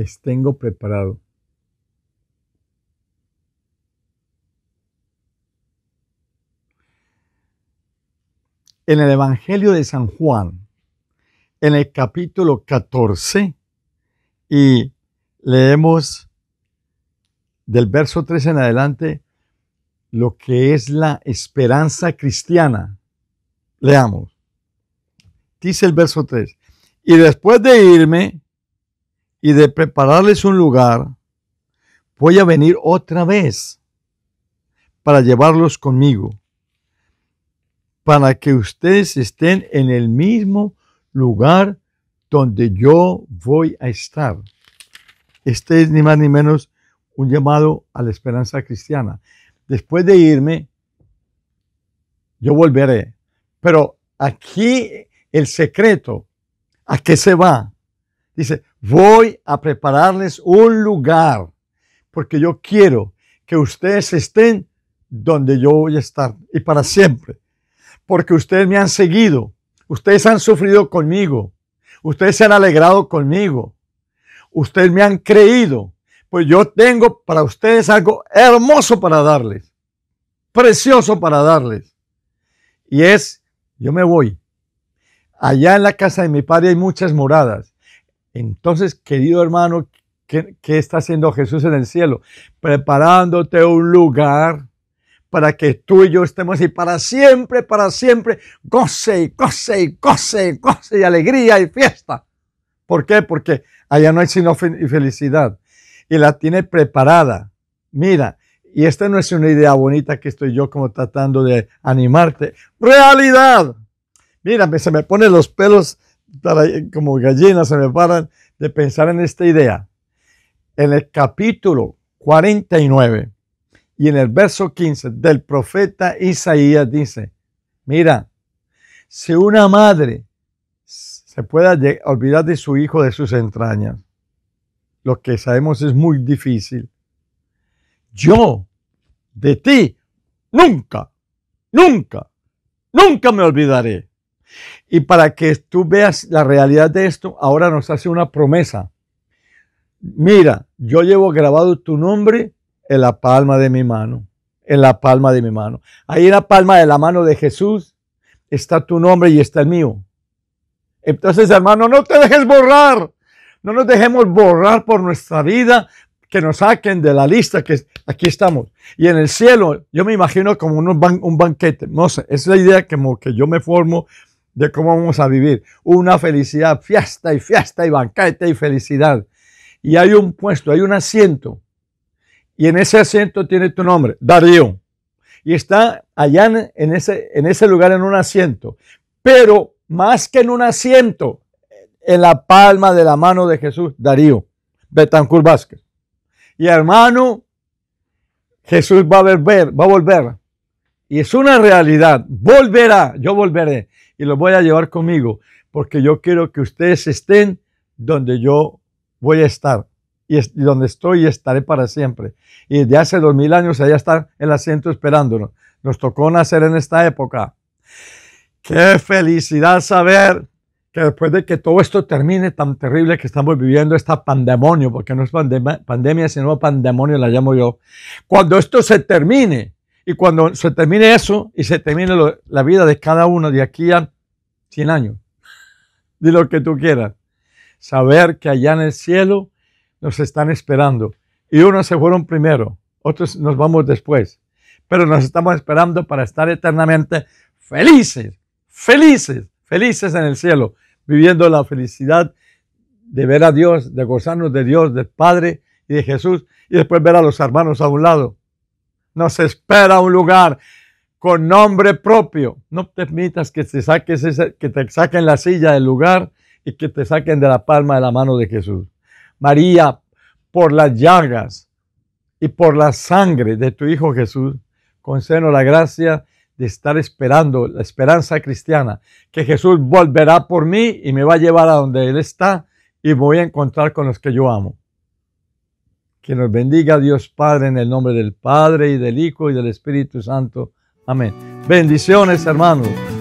les tengo preparado. En el Evangelio de San Juan, en el capítulo 14, y leemos del verso 3 en adelante lo que es la esperanza cristiana. Leamos. Dice el verso 3. Y después de irme, y de prepararles un lugar, voy a venir otra vez para llevarlos conmigo, para que ustedes estén en el mismo lugar donde yo voy a estar. Este es ni más ni menos un llamado a la esperanza cristiana. Después de irme, yo volveré. Pero aquí el secreto, ¿a qué se va? Dice, voy a prepararles un lugar porque yo quiero que ustedes estén donde yo voy a estar y para siempre. Porque ustedes me han seguido, ustedes han sufrido conmigo, ustedes se han alegrado conmigo, ustedes me han creído, pues yo tengo para ustedes algo hermoso para darles, precioso para darles. Y es, yo me voy. Allá en la casa de mi padre hay muchas moradas. Entonces, querido hermano, ¿qué, está haciendo Jesús en el cielo? Preparándote un lugar para que tú y yo estemos y para siempre, para siempre, goce y goce y goce y goce y alegría y fiesta. ¿Por qué? Porque allá no hay sino felicidad. Y la tiene preparada. Mira, y esta no es una idea bonita que estoy yo como tratando de animarte. Realidad. Mira, se me ponen los pelos como gallinas se me paran de pensar en esta idea. En el capítulo 49 y en el verso 15 del profeta Isaías dice, mira, si una madre se puede olvidar de su hijo de sus entrañas, lo que sabemos es muy difícil, yo de ti nunca, nunca, nunca me olvidaré. Y para que tú veas la realidad de esto, ahora nos hace una promesa. Mira, yo llevo grabado tu nombre en la palma de mi mano, en la palma de mi mano. Ahí en la palma de la mano de Jesús está tu nombre y está el mío. Entonces, hermano, no te dejes borrar. No nos dejemos borrar por nuestra vida, que nos saquen de la lista que aquí estamos. Y en el cielo, yo me imagino como un, banquete. No sé, es la idea como que yo me formo de cómo vamos a vivir. Una felicidad, fiesta y fiesta y banquete y felicidad. Y hay un puesto, hay un asiento. Y en ese asiento tiene tu nombre, Darío. Y está allá en ese, en ese lugar, en un asiento. Pero más que en un asiento, en la palma de la mano de Jesús, Darío, Betancur Vázquez. Y hermano, Jesús va a volver, va a volver. Y es una realidad, volverá, yo volveré y los voy a llevar conmigo, porque yo quiero que ustedes estén donde yo voy a estar y, donde estoy y estaré para siempre. Y de hace dos mil años allá está el asiento esperándonos. Nos tocó nacer en esta época. Qué felicidad saber que después de que todo esto termine tan terrible que estamos viviendo, esta pandemonio, porque no es pandemia, pandemia sino pandemonio la llamo yo, cuando esto se termine, y cuando se termine eso y se termine la vida de cada uno de aquí a 100 años, de lo que tú quieras, saber que allá en el cielo nos están esperando. Y unos se fueron primero, otros nos vamos después. Pero nos estamos esperando para estar eternamente felices, felices, felices en el cielo, viviendo la felicidad de ver a Dios, de gozarnos de Dios, del Padre y de Jesús, y después ver a los hermanos a un lado nos espera un lugar con nombre propio. No te permitas que te, que te saquen la silla del lugar y que te saquen de la palma de la mano de Jesús. María, por las llagas y por la sangre de tu Hijo Jesús, concédenos la gracia de estar esperando la esperanza cristiana, que Jesús volverá por mí y me va a llevar a donde Él está y voy a encontrar con los que yo amo. Que nos bendiga Dios Padre en el nombre del Padre y del Hijo y del Espíritu Santo. Amén. Bendiciones, hermanos.